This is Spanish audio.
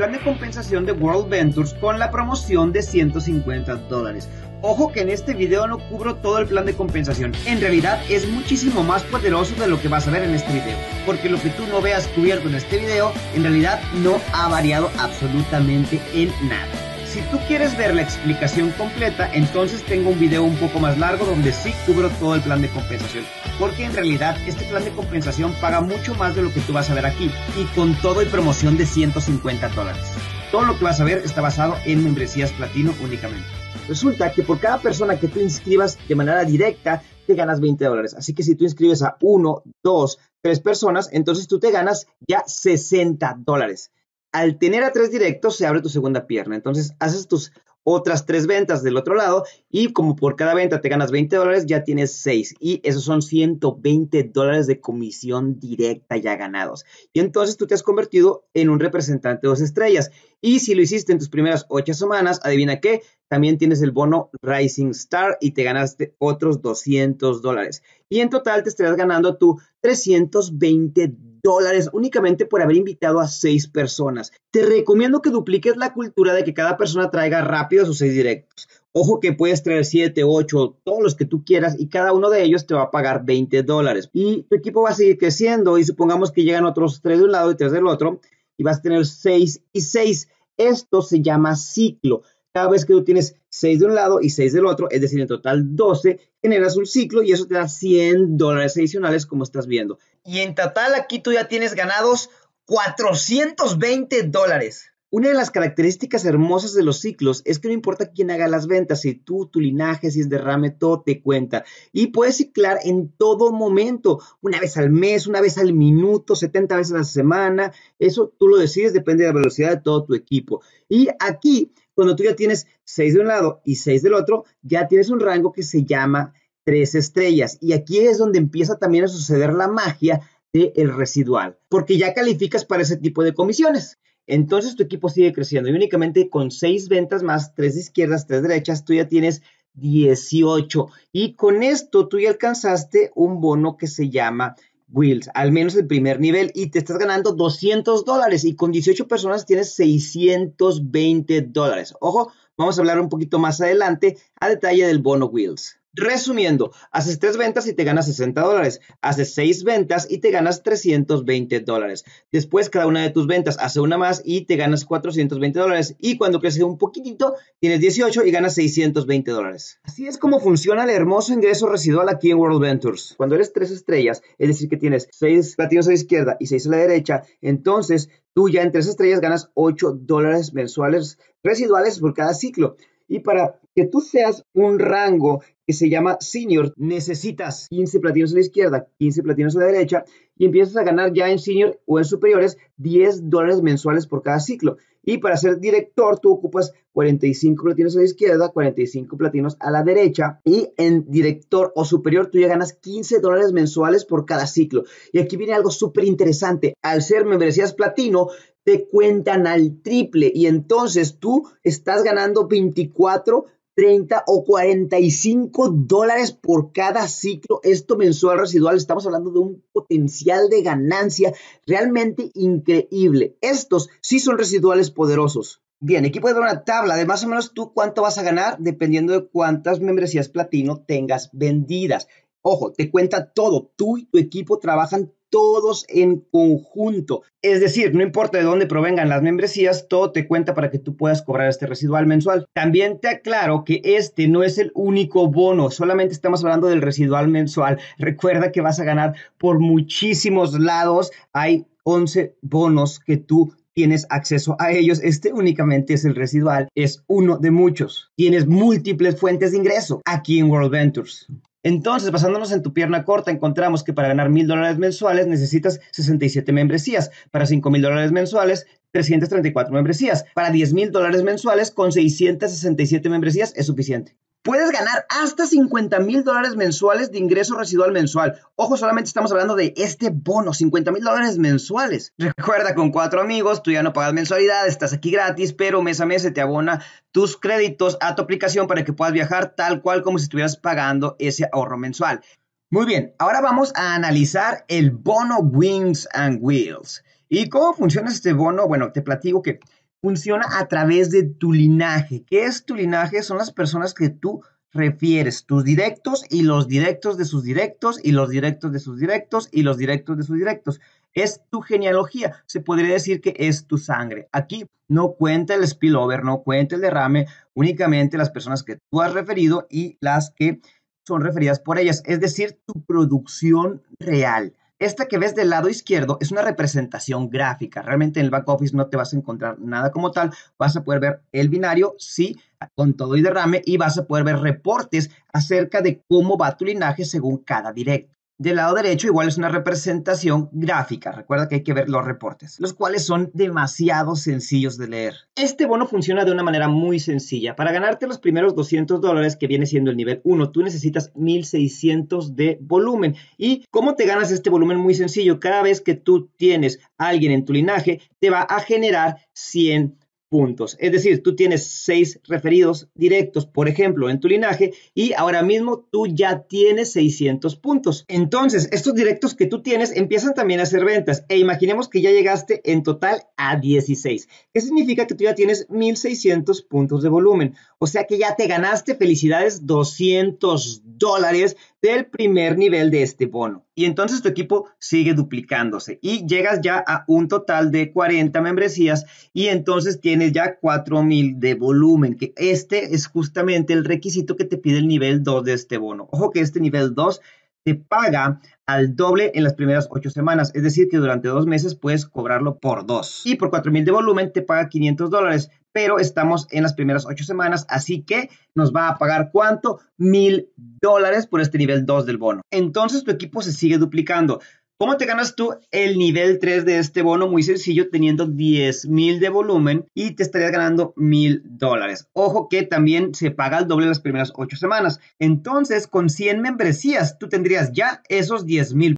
plan de compensación de World Ventures con la promoción de 150 dólares. Ojo que en este video no cubro todo el plan de compensación. En realidad es muchísimo más poderoso de lo que vas a ver en este video. Porque lo que tú no veas cubierto en este video en realidad no ha variado absolutamente en nada. Si tú quieres ver la explicación completa, entonces tengo un video un poco más largo donde sí cubro todo el plan de compensación. Porque en realidad este plan de compensación paga mucho más de lo que tú vas a ver aquí. Y con todo y promoción de 150 dólares. Todo lo que vas a ver está basado en membresías platino únicamente. Resulta que por cada persona que tú inscribas de manera directa, te ganas 20 dólares. Así que si tú inscribes a 1, 2, 3 personas, entonces tú te ganas ya 60 dólares al tener a tres directos se abre tu segunda pierna. Entonces haces tus otras tres ventas del otro lado y como por cada venta te ganas 20 dólares, ya tienes 6 y esos son 120 dólares de comisión directa ya ganados. Y entonces tú te has convertido en un representante de dos estrellas. Y si lo hiciste en tus primeras ocho semanas, adivina qué, también tienes el bono Rising Star y te ganaste otros 200 dólares. Y en total te estarás ganando tu 320 dólares dólares únicamente por haber invitado a seis personas. Te recomiendo que dupliques la cultura de que cada persona traiga rápido sus seis directos. Ojo que puedes traer 7, ocho, todos los que tú quieras y cada uno de ellos te va a pagar 20 dólares. Y tu equipo va a seguir creciendo y supongamos que llegan otros tres de un lado y tres del otro y vas a tener 6 y 6. Esto se llama ciclo. Cada vez que tú tienes seis de un lado y seis del otro, es decir, en total 12, generas un ciclo y eso te da 100 dólares adicionales como estás viendo. Y en total aquí tú ya tienes ganados 420 dólares. Una de las características hermosas de los ciclos es que no importa quién haga las ventas, si tú, tu linaje, si es derrame, todo te cuenta. Y puedes ciclar en todo momento, una vez al mes, una vez al minuto, 70 veces a la semana. Eso tú lo decides, depende de la velocidad de todo tu equipo. Y aquí, cuando tú ya tienes 6 de un lado y 6 del otro, ya tienes un rango que se llama tres estrellas. Y aquí es donde empieza también a suceder la magia del residual, porque ya calificas para ese tipo de comisiones. Entonces tu equipo sigue creciendo y únicamente con seis ventas más tres izquierdas, tres derechas, tú ya tienes 18. Y con esto tú ya alcanzaste un bono que se llama Wills, al menos el primer nivel, y te estás ganando 200 dólares y con 18 personas tienes 620 dólares. Ojo, vamos a hablar un poquito más adelante a detalle del bono Wills. Resumiendo, haces tres ventas y te ganas 60 dólares. Haces seis ventas y te ganas 320 dólares. Después, cada una de tus ventas hace una más y te ganas 420 dólares. Y cuando crece un poquitito, tienes 18 y ganas 620 dólares. Así es como funciona el hermoso ingreso residual aquí en World Ventures. Cuando eres tres estrellas, es decir, que tienes seis latinos a la izquierda y seis a la derecha, entonces tú ya en tres estrellas ganas 8 dólares mensuales residuales por cada ciclo. Y para que tú seas un rango que se llama senior, necesitas 15 platinos a la izquierda, 15 platinos a la derecha y empiezas a ganar ya en senior o en superiores 10 dólares mensuales por cada ciclo. Y para ser director, tú ocupas 45 platinos a la izquierda, 45 platinos a la derecha y en director o superior tú ya ganas 15 dólares mensuales por cada ciclo. Y aquí viene algo súper interesante. Al ser membresías platino, te cuentan al triple y entonces tú estás ganando 24, 30 o 45 dólares por cada ciclo. Esto mensual residual, estamos hablando de un potencial de ganancia realmente increíble. Estos sí son residuales poderosos. Bien, aquí de dar una tabla de más o menos tú cuánto vas a ganar dependiendo de cuántas membresías platino tengas vendidas. Ojo, te cuenta todo. Tú y tu equipo trabajan todos en conjunto. Es decir, no importa de dónde provengan las membresías, todo te cuenta para que tú puedas cobrar este residual mensual. También te aclaro que este no es el único bono, solamente estamos hablando del residual mensual. Recuerda que vas a ganar por muchísimos lados. Hay 11 bonos que tú tienes acceso a ellos. Este únicamente es el residual, es uno de muchos. Tienes múltiples fuentes de ingreso aquí en World Ventures. Entonces, basándonos en tu pierna corta, encontramos que para ganar mil dólares mensuales necesitas 67 membresías, para cinco mil dólares mensuales 334 membresías, para 10 mil dólares mensuales con 667 membresías es suficiente. Puedes ganar hasta 50 mil dólares mensuales de ingreso residual mensual. Ojo, solamente estamos hablando de este bono, 50 mil dólares mensuales. Recuerda, con cuatro amigos, tú ya no pagas mensualidad, estás aquí gratis, pero mes a mes se te abona tus créditos a tu aplicación para que puedas viajar tal cual como si estuvieras pagando ese ahorro mensual. Muy bien, ahora vamos a analizar el bono Wings and Wheels. ¿Y cómo funciona este bono? Bueno, te platico que funciona a través de tu linaje. ¿Qué es tu linaje? Son las personas que tú refieres, tus directos y los directos de sus directos y los directos de sus directos y los directos de sus directos. Es tu genealogía, se podría decir que es tu sangre. Aquí no cuenta el spillover, no cuenta el derrame, únicamente las personas que tú has referido y las que son referidas por ellas, es decir, tu producción real. Esta que ves del lado izquierdo es una representación gráfica. Realmente en el back office no te vas a encontrar nada como tal. Vas a poder ver el binario, sí, con todo y derrame, y vas a poder ver reportes acerca de cómo va tu linaje según cada directo. Del lado derecho igual es una representación gráfica, recuerda que hay que ver los reportes, los cuales son demasiado sencillos de leer. Este bono funciona de una manera muy sencilla. Para ganarte los primeros 200 dólares que viene siendo el nivel 1, tú necesitas 1600 de volumen. ¿Y cómo te ganas este volumen? Muy sencillo, cada vez que tú tienes a alguien en tu linaje, te va a generar 100 puntos. Es decir, tú tienes seis referidos directos, por ejemplo, en tu linaje, y ahora mismo tú ya tienes 600 puntos. Entonces, estos directos que tú tienes empiezan también a hacer ventas. E imaginemos que ya llegaste en total a 16. ¿Qué significa que tú ya tienes 1600 puntos de volumen? O sea que ya te ganaste, felicidades, 200 dólares del primer nivel de este bono y entonces tu equipo sigue duplicándose y llegas ya a un total de 40 membresías y entonces tienes ya 4000 de volumen, que este es justamente el requisito que te pide el nivel 2 de este bono. Ojo que este nivel 2 te paga al doble en las primeras ocho semanas, es decir, que durante dos meses puedes cobrarlo por dos. Y por 4.000 de volumen te paga 500 dólares pero estamos en las primeras ocho semanas, así que nos va a pagar cuánto? Mil dólares por este nivel 2 del bono. Entonces tu equipo se sigue duplicando. ¿Cómo te ganas tú el nivel 3 de este bono? Muy sencillo, teniendo diez mil de volumen y te estarías ganando mil dólares. Ojo que también se paga el doble en las primeras ocho semanas. Entonces, con 100 membresías, tú tendrías ya esos 10 mil